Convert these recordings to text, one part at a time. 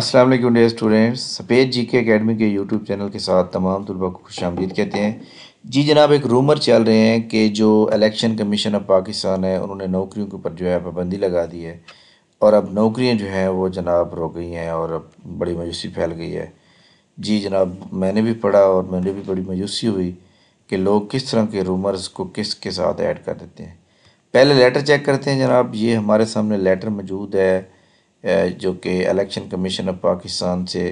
अस्सलाम वालेकुम day students सफ़ेद जी के अकेडमी के यूट्यूब चैनल के साथ तमाम तलबा को खुश आमदीद कहते हैं जी जनाब एक रूमर चल रहे हैं कि जो इलेक्शन कमीशन ऑफ पाकिस्तान है उन्होंने नौकरियों के ऊपर जो है पाबंदी लगा दी है और अब नौकरियां जो हैं वो जनाब रो गई हैं और अब बड़ी मायूसी फैल गई है जी जनाब मैंने भी पढ़ा और मैंने भी बड़ी मायूसी हुई कि लोग किस तरह के रूमर्स को किस के साथ ऐड कर देते हैं पहले लेटर चेक करते हैं जनाब ये हमारे सामने लेटर मौजूद है जो कि इलेक्शन कमीशन ऑफ पाकिस्तान से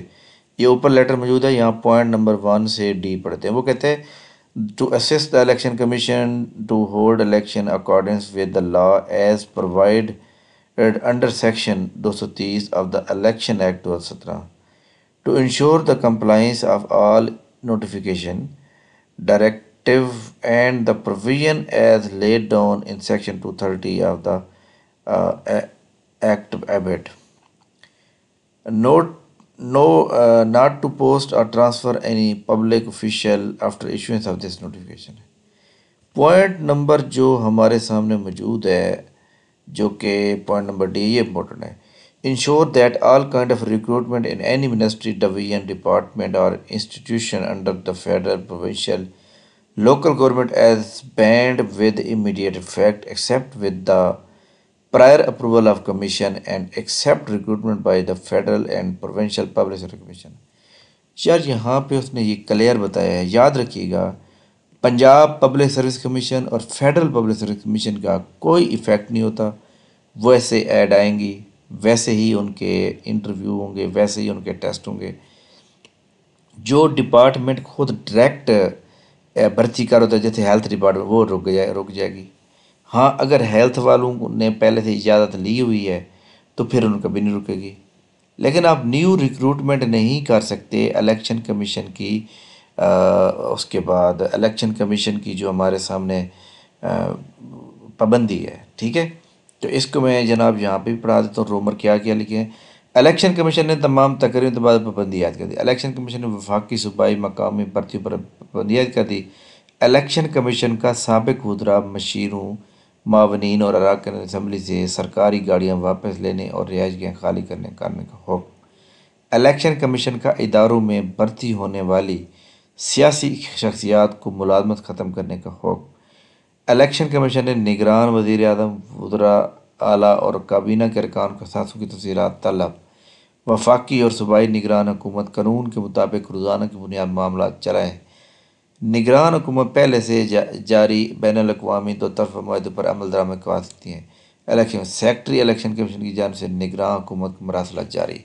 ये ऊपर लेटर मौजूद है यहाँ पॉइंट नंबर वन से डी पढ़ते हैं वो कहते हैं to assist the election commission to hold election according with the law as provide under section दो सौ तीस ऑफ द इलेक्शन एक्ट दो सत्रह to ensure the compliance of all notification directive and the provision as laid down in section two thirty of the act abet note no uh, not to post or transfer any public official after issuance of this notification point number जो हमारे सामने मौजूद है जो कि point number D ये important है ensure that all kind of recruitment in any ministry division department और institution under the federal provincial local government as banned with immediate effect except with the prior approval of commission and accept recruitment by the federal and provincial public commission यार यहाँ पे उसने ये clear बताया है याद रखिएगा पंजाब पब्लिक सर्विस कमीशन और फेडरल पब्लिक सर्विस कमीशन का कोई इफ़ेक्ट नहीं होता वैसे ऐड आएंगी वैसे ही उनके इंटरव्यू होंगे वैसे ही उनके टेस्ट होंगे जो डिपार्टमेंट खुद डायरेक्ट भर्ती कर होता है जैसे हेल्थ डिपार्टमेंट वो रुक जाए रुक जाएगी हाँ अगर हेल्थ वालों ने पहले से इजाज़त ली हुई है तो फिर उन कभी नहीं रुकेगी लेकिन आप न्यू रिक्रूटमेंट नहीं कर सकते इलेक्शन कमीशन की आ, उसके बाद इलेक्शन कमीशन की जो हमारे सामने पाबंदी है ठीक है तो इसको मैं जनाब यहाँ पे भी पढ़ा देता हूँ रोमर क्या क्या लिखे हैं इलेक्शन कमीशन ने तमाम तकरीबन बाद पाबंदी याद कर दी इलेक्शन कमीशन ने वफाकी सूबाई मकामी भर्ती पर पाबंदी याद कर दी इलेक्शन कमीशन का सबक हुदरा मशीरों मावनीन और अराकन असम्बली से सरकारी गाड़ियाँ वापस लेने और रिहायशियाँ खाली करने का हुक्म इलेक्शन कमीशन का इदारों में भर्ती होने वाली सियासी शख्सियात को मुलाजमत ख़त्म करने का हुक्म इलेक्शन कमीशन ने निगरान वज़ी अजम वजरा आला और काबीना के अरकान को सासों की तफसी तलब वफाकी और सूबाई निगरान हुकूमत कानून के मुताबिक रोज़ाना की बुनियाद मामला चलाएँ निगरान हुकूमत पहले से जा, जारी बैन अवी दो तरफ़ माहदों पर अमल दराम करवा सकती हैं इलेक्शन सेक्रटरी इलेक्शन कमीशन की जानब से निगरान हुकूमत का मरासला जारी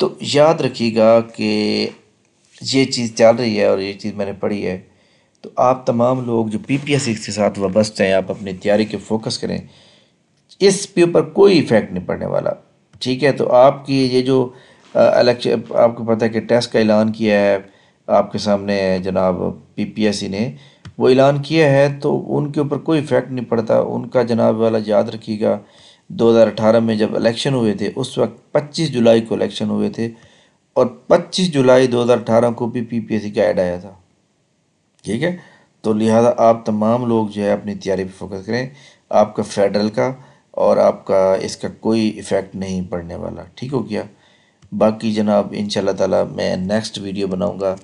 तो याद रखिएगा कि ये चीज़ चल रही है और ये चीज़ मैंने पढ़ी है तो आप तमाम लोग जो पी पी एस सी के साथ वाबस्त हैं आप अपनी तैयारी के फोकस करें इस पे ऊपर कोई इफ़ेक्ट नहीं पड़ने वाला ठीक है तो आपकी ये जो इलेक्शन आपको पता है कि टेस्ट का ऐलान किया है आपके सामने जनाब पीपीएससी ने वो ऐलान किया है तो उनके ऊपर कोई इफ़ेक्ट नहीं पड़ता उनका जनाब वाला याद रखिएगा 2018 में जब इलेक्शन हुए थे उस वक्त 25 जुलाई को इलेक्शन हुए थे और 25 जुलाई 2018 को भी पीपीएससी का ऐड आया था ठीक है तो लिहाजा आप तमाम लोग जो है अपनी तैयारी पर फोकस करें आपका फेडरल का और आपका इसका कोई इफ़ेक्ट नहीं पड़ने वाला ठीक हो गया बाकी जनाब इन ताला मैं नेक्स्ट वीडियो बनाऊँगा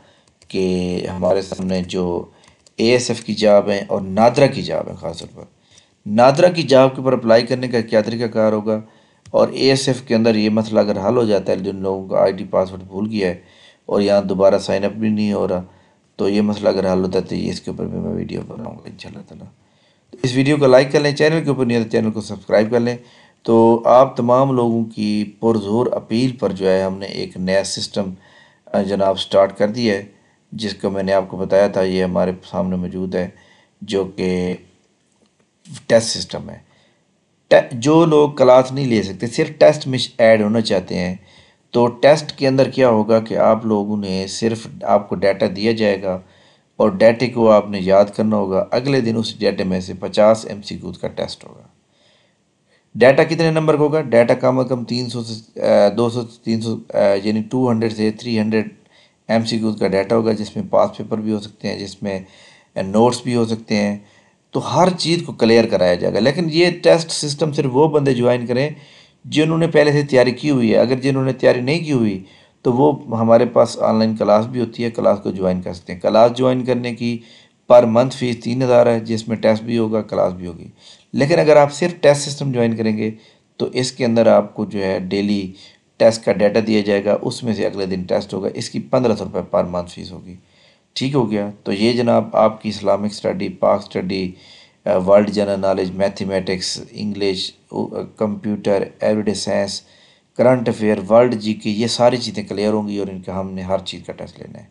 कि हमारे सामने जो ए एस एफ़ की जॉब है और नादरा की जॉब है ख़ास तौर पर नादरा की जॉब के ऊपर अप्लाई करने का क्या तरीकाकार होगा और ए एस एफ़ के अंदर ये मसला अगर हल हो जाता है जिन लोगों का आई डी पासवर्ड भूल गया है और यहाँ दोबारा साइन अप भी नहीं हो रहा तो ये मसला अगर हल होता है तो ये इसके ऊपर भी मैं वीडियो बनाऊँगा इन शाला तो इस वीडियो को लाइक कर लें चैनल के ऊपर नहीं तो चैनल को सब्सक्राइब कर लें तो आप तमाम लोगों की पुरजोर अपील पर जो है हमने एक नया सिस्टम जनाब स्टार्ट कर दिया है जिसको मैंने आपको बताया था ये हमारे सामने मौजूद है जो कि टेस्ट सिस्टम है जो लोग क्लास नहीं ले सकते सिर्फ टेस्ट में ऐड होना चाहते हैं तो टेस्ट के अंदर क्या होगा कि आप लोगों ने सिर्फ आपको डाटा दिया जाएगा और डाटे को आपने याद करना होगा अगले दिन उस डाटे में से 50 एम का टेस्ट होगा डाटा कितने नंबर का होगा डाटा कम अज़ कम सौ से दो तीन सौ यानी हंड्रेड से हंड्रेड एम सी का डाटा होगा जिसमें पास पेपर भी हो सकते हैं जिसमें नोट्स uh, भी हो सकते हैं तो हर चीज़ को क्लियर कराया जाएगा लेकिन ये टेस्ट सिस्टम सिर्फ वो बंदे ज्वाइन करें जिन्होंने पहले से तैयारी की हुई है अगर जिन्होंने तैयारी नहीं की हुई तो वो हमारे पास ऑनलाइन क्लास भी होती है क्लास को ज्वाइन कर सकते हैं क्लास ज्वाइन करने की पर मंथ फीस तीन हज़ार है जिसमें टेस्ट भी होगा क्लास भी होगी लेकिन अगर आप सिर्फ टेस्ट सिस्टम ज्वाइन करेंगे तो इसके अंदर आपको जो है डेली टेस्ट का डाटा दिया जाएगा उसमें से अगले दिन टेस्ट होगा इसकी पंद्रह सौ रुपये पर मंथ फीस होगी ठीक हो गया तो ये जनाब आपकी Islamic study Pak study world general knowledge mathematics English computer everyday science current affair world जी की ये सारी चीज़ें क्लियर होंगी और इनका हमने हर चीज़ का टेस्ट लेना है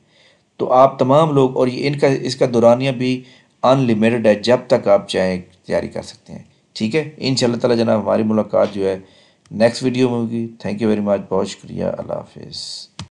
तो आप तमाम लोग और ये इनका इसका दुरानिया भी अनलिमिटेड है जब तक आप चाहें तैयारी कर सकते हैं ठीक है इन तला जनाब हमारी मुलाकात जो है नेक्स्ट वीडियो में होगी थैंक यू वेरी मच बहुत शुक्रिया अल्लाह हाफिज़